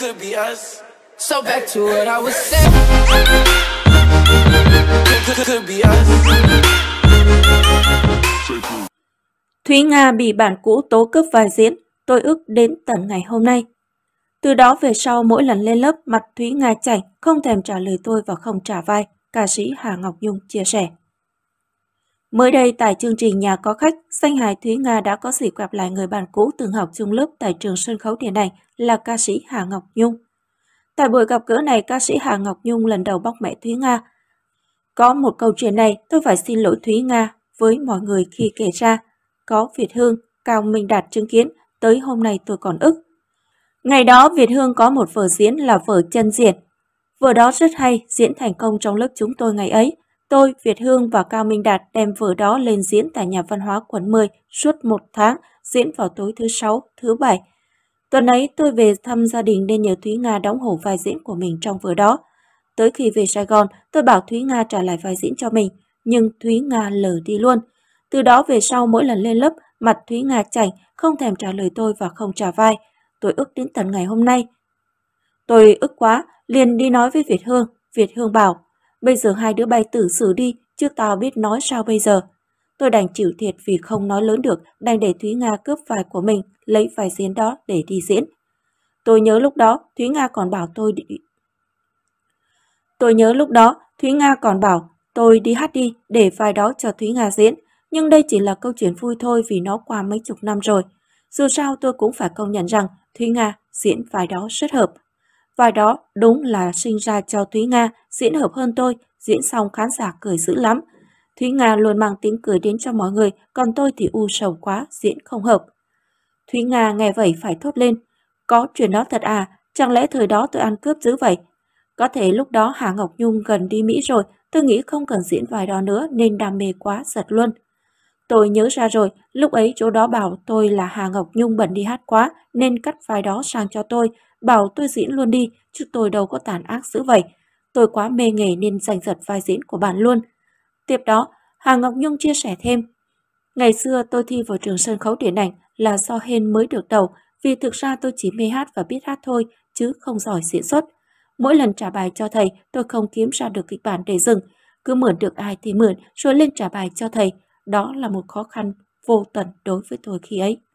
could be us. So back to what I was saying. Could be us. Thúy Nga bị bạn cũ tố cướp vai diễn, tôi ước đến tận ngày hôm nay. Từ đó về sau mỗi lần lên lớp mặt Thúy Nga chảnh, không thèm trả lời tôi và không trả vai, ca sĩ Hà Ngọc Dung chia sẻ. Mới đây, tại chương trình Nhà có khách, Xanh Hải Thúy Nga đã có dịp gặp lại người bạn cũ từng học chung lớp tại trường sân khấu điện ảnh là ca sĩ Hà Ngọc Nhung. Tại buổi gặp gỡ này, ca sĩ Hà Ngọc Nhung lần đầu bóc mẹ Thúy Nga. Có một câu chuyện này, tôi phải xin lỗi Thúy Nga với mọi người khi kể ra. Có Việt Hương, Cao Minh Đạt chứng kiến, tới hôm nay tôi còn ức. Ngày đó, Việt Hương có một vở diễn là vở chân diện. Vở đó rất hay, diễn thành công trong lớp chúng tôi ngày ấy. Tôi, Việt Hương và Cao Minh Đạt đem vở đó lên diễn tại nhà văn hóa quận 10 suốt một tháng, diễn vào tối thứ Sáu, thứ Bảy. Tuần ấy tôi về thăm gia đình nên nhờ Thúy Nga đóng hổ vai diễn của mình trong vở đó. Tới khi về Sài Gòn, tôi bảo Thúy Nga trả lại vai diễn cho mình, nhưng Thúy Nga lờ đi luôn. Từ đó về sau mỗi lần lên lớp, mặt Thúy Nga chảnh, không thèm trả lời tôi và không trả vai. Tôi ức đến tận ngày hôm nay. Tôi ức quá, liền đi nói với Việt Hương. Việt Hương bảo, Bây giờ hai đứa bay tử xử đi, chứ tao biết nói sao bây giờ. Tôi đành chịu thiệt vì không nói lớn được, đành để Thúy Nga cướp vai của mình, lấy vai diễn đó để đi diễn. Tôi nhớ lúc đó, Thúy Nga còn bảo tôi đi... Tôi nhớ lúc đó, Thúy Nga còn bảo tôi đi hát đi để vai đó cho Thúy Nga diễn. Nhưng đây chỉ là câu chuyện vui thôi vì nó qua mấy chục năm rồi. Dù sao tôi cũng phải công nhận rằng Thúy Nga diễn vai đó rất hợp Vai đó đúng là sinh ra cho Thúy Nga diễn hợp hơn tôi, diễn xong khán giả cười dữ lắm. Thúy Nga luôn mang tiếng cười đến cho mọi người, còn tôi thì u sầu quá, diễn không hợp. Thúy Nga nghe vậy phải thốt lên. Có chuyện đó thật à, chẳng lẽ thời đó tôi ăn cướp dữ vậy? Có thể lúc đó Hà Ngọc Nhung gần đi Mỹ rồi, tôi nghĩ không cần diễn vài đó nữa nên đam mê quá giật luôn. Tôi nhớ ra rồi, lúc ấy chỗ đó bảo tôi là Hà Ngọc Nhung bẩn đi hát quá nên cắt vai đó sang cho tôi bảo tôi diễn luôn đi, chứ tôi đâu có tàn ác dữ vậy. Tôi quá mê nghề nên giành giật vai diễn của bạn luôn. Tiếp đó, Hà Ngọc Nhung chia sẻ thêm. Ngày xưa tôi thi vào trường sân khấu điện ảnh là do hên mới được đầu, vì thực ra tôi chỉ mê hát và biết hát thôi, chứ không giỏi diễn xuất. Mỗi lần trả bài cho thầy, tôi không kiếm ra được kịch bản để dừng. Cứ mượn được ai thì mượn, rồi lên trả bài cho thầy. Đó là một khó khăn vô tận đối với tôi khi ấy.